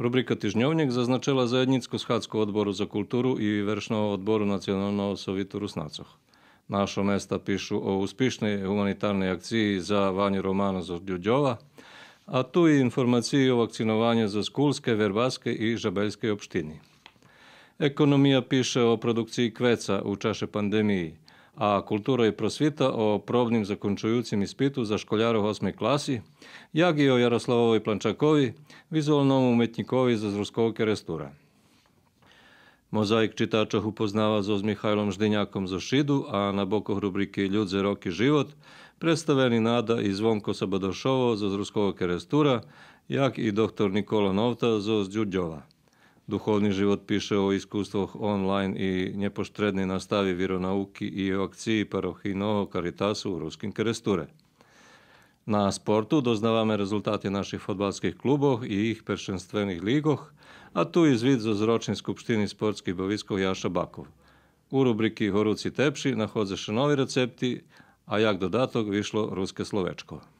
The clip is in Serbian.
Рубрика Тижньовник зазначила заєдніцьку схацку одбору за культуру і вершного одбору Національного совіту руснацах. Нашо места пишу о успішній гуманітарній акції за Вані Романа Зордюдьова, а ту і інформацію о вакцинуванні за Скульське, Вербаське і Жабельське обштини. Економія пише о продукції квеца у чаші пандемії – a kulturo i prosvita o probnim zakončujucim ispitu za školjaru 8. klasi, jak i o Jaroslavovi Plančakovi, vizualnom umetnikovi za zruskovke restura. Mozaik čitačah upoznava zo s Mihajlom Ždinjakom za Šidu, a na bokoh rubrike Ljud za rok i život predstaveni Nada i Zvonko Sabadošovo za zruskovke restura, jak i doktor Nikola Novta za Đurđova. duhovni život piše o iskustvoh online i nepoštredni nastavi vironauki i o akciji Parohino karitasu u Ruskim Kresture. Na sportu doznavame rezultati naših fotbalskih klubov i ih peršenstvenih ligoh, a tu izvid za zročni skupštini sportskih bovijskog Jaša Bakov. U rubriki Horuci tepši nahodzeše novi recepti, a jak dodatok višlo ruske slovečko.